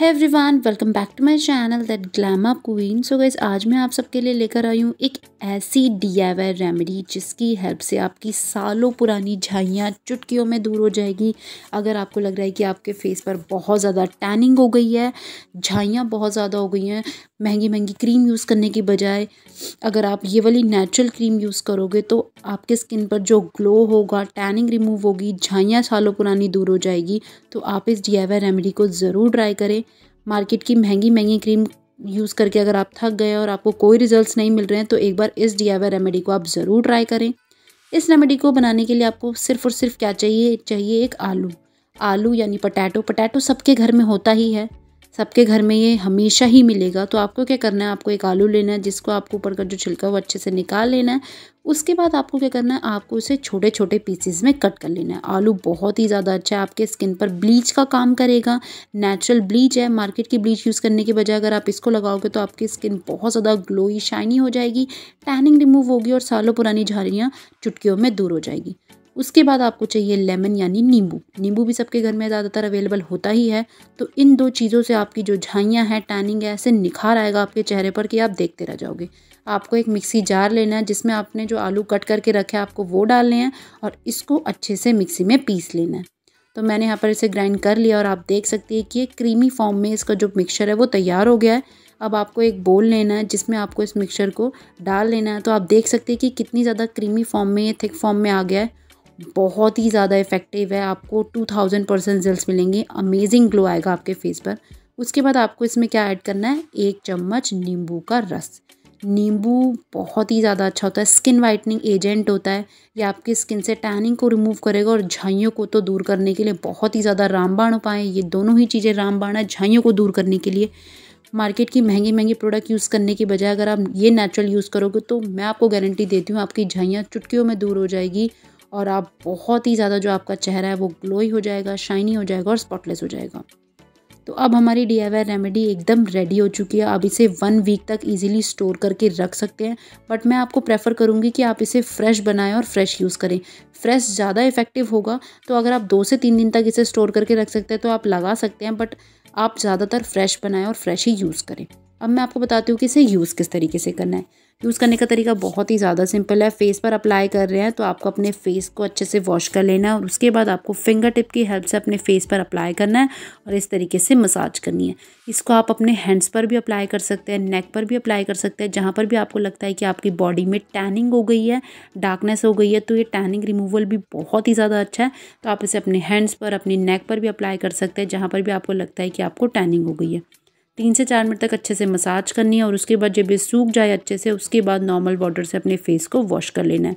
है everyone welcome back to my channel that glamour queen so guys आज मैं आप सबके लिए लेकर आई हूँ एक ऐसी डी रेमेडी जिसकी हेल्प से आपकी सालों पुरानी झाइयाँ चुटकियों में दूर हो जाएगी अगर आपको लग रहा है कि आपके फेस पर बहुत ज़्यादा टैनिंग हो गई है झाइयाँ बहुत ज़्यादा हो गई हैं महंगी महंगी क्रीम यूज़ करने की बजाय अगर आप ये वाली नेचुरल क्रीम यूज़ करोगे तो आपके स्किन पर जो ग्लो होगा टैनिंग रिमूव होगी झाइयाँ सालों पुरानी दूर हो जाएगी तो आप इस डी रेमेडी को ज़रूर ट्राई करें मार्केट की महंगी महंगी क्रीम यूज़ करके अगर आप थक गए और आपको कोई रिजल्ट्स नहीं मिल रहे हैं तो एक बार इस डी रेमेडी को आप ज़रूर ट्राई करें इस रेमेडी को बनाने के लिए आपको सिर्फ और सिर्फ क्या चाहिए चाहिए एक आलू आलू यानी पटैटो पटैटो सबके घर में होता ही है सबके घर में ये हमेशा ही मिलेगा तो आपको क्या करना है आपको एक आलू लेना है जिसको आपको ऊपर का जो छिलका वो अच्छे से निकाल लेना है उसके बाद आपको क्या करना है आपको इसे छोटे छोटे पीसेस में कट कर लेना है आलू बहुत ही ज़्यादा अच्छा है आपके स्किन पर ब्लीच का काम करेगा नेचुरल ब्लीच है मार्केट की ब्लीच यूज़ करने के बजाय अगर आप इसको लगाओगे तो आपकी स्किन बहुत ज़्यादा ग्लोई शाइनी हो जाएगी टैनिंग रिमूव होगी और सालों पुरानी झाड़ियाँ चुटकियों में दूर हो जाएगी उसके बाद आपको चाहिए लेमन यानी नींबू नींबू भी सबके घर में ज़्यादातर अवेलेबल होता ही है तो इन दो चीज़ों से आपकी जो झाइयाँ हैं टैनिंग है ऐसे निखार आएगा आपके चेहरे पर कि आप देखते रह जाओगे आपको एक मिक्सी जार लेना है जिसमें आपने जो आलू कट करके रखे आपको वो डालने हैं और इसको अच्छे से मिक्सी में पीस लेना है तो मैंने यहाँ पर इसे ग्राइंड कर लिया और आप देख सकते हैं कि ये क्रीमी फॉर्म में इसका जो मिक्सचर है वो तैयार हो गया है अब आपको एक बोल लेना है जिसमें आपको इस मिक्सचर को डाल लेना है तो आप देख सकते हैं कि कितनी ज़्यादा क्रीमी फॉर्म में ये थिक फॉर्म में आ गया है बहुत ही ज़्यादा इफ़ेक्टिव है आपको टू थाउजेंड परसेंट रिजल्ट मिलेंगे अमेजिंग ग्लो आएगा आपके फेस पर उसके बाद आपको इसमें क्या ऐड करना है एक चम्मच नींबू का रस नींबू बहुत ही ज़्यादा अच्छा होता है स्किन वाइटनिंग एजेंट होता है ये आपकी स्किन से टैनिंग को रिमूव करेगा और झाइयों को तो दूर करने के लिए बहुत ही ज़्यादा रामबाण उपाय ये दोनों ही चीज़ें रामबाण है झाइयों को दूर करने के लिए मार्केट की महंगी महंगी प्रोडक्ट यूज़ करने के बजाय अगर आप ये नेचुरल यूज़ करोगे तो मैं आपको गारंटी देती हूँ आपकी झाइयाँ चुटकियों में दूर हो जाएगी और आप बहुत ही ज़्यादा जो आपका चेहरा है वो ग्लोई हो जाएगा शाइनी हो जाएगा और स्पॉटलेस हो जाएगा तो अब हमारी डी आई रेमेडी एकदम रेडी हो चुकी है आप इसे वन वीक तक इजीली स्टोर करके रख सकते हैं बट मैं आपको प्रेफर करूँगी कि आप इसे फ्रेश बनाएं और फ्रेश यूज़ करें फ्रेश ज़्यादा इफेक्टिव होगा तो अगर आप दो से तीन दिन तक इसे स्टोर करके रख सकते हैं तो आप लगा सकते हैं बट आप ज़्यादातर फ्रेश बनाएं और फ्रेश ही यूज़ करें अब मैं आपको बताती हूँ कि इसे यूज़ किस तरीके से करना है यूज़ करने का तरीका बहुत ही ज़्यादा सिंपल है फेस पर अप्लाई कर रहे हैं तो आपको अपने फेस को अच्छे से वॉश कर लेना है और उसके बाद आपको फिंगर टिप की हेल्प से अपने फेस पर अप्लाई करना है और इस तरीके से मसाज करनी है इसको आप अपने हैंड्स पर भी अप्लाई कर सकते हैं नेक पर भी अप्लाई कर सकते हैं जहाँ पर भी आपको लगता है कि आपकी बॉडी में टैनिंग हो गई है डार्कनेस हो गई है तो ये टैनिंग रिमूवल भी बहुत ही ज़्यादा अच्छा है तो आप इसे अपने हैंड्स पर अपने नेक पर भी अप्लाई कर सकते हैं जहाँ पर भी आपको लगता है कि आपको टैनिंग हो गई है तीन से चार मिनट तक अच्छे से मसाज करनी है और उसके बाद जब ये सूख जाए अच्छे से उसके बाद नॉर्मल वाटर से अपने फेस को वॉश कर लेना है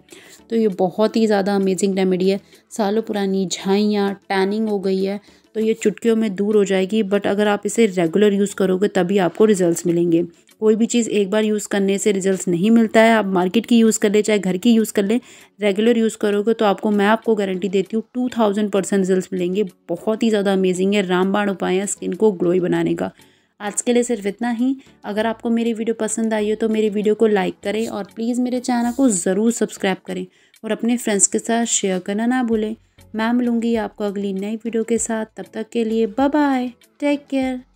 तो ये बहुत ही ज़्यादा अमेजिंग रेमेडी है सालों पुरानी झाइयाँ टैनिंग हो गई है तो ये चुटकियों में दूर हो जाएगी बट अगर आप इसे रेगुलर यूज़ करोगे तभी आपको रिजल्ट मिलेंगे कोई भी चीज़ एक बार यूज़ करने से रिज़ल्ट नहीं मिलता है आप मार्केट की यूज़ कर लें चाहे घर की यूज़ कर ले रेगुलर यूज़ करोगे तो आपको मैं आपको गारंटी देती हूँ टू थाउजेंड परसेंट रिजल्ट मिलेंगे बहुत ही ज़्यादा अमेजिंग है रामबाण उपाय है स्किन को ग्लोई बनाने का आज के लिए सिर्फ इतना ही अगर आपको मेरी वीडियो पसंद आई हो तो मेरी वीडियो को लाइक करें और प्लीज़ मेरे चैनल को ज़रूर सब्सक्राइब करें और अपने फ्रेंड्स के साथ शेयर करना ना भूलें मैं मिलूँगी आपको अगली नई वीडियो के साथ तब तक के लिए बाय बाय टेक केयर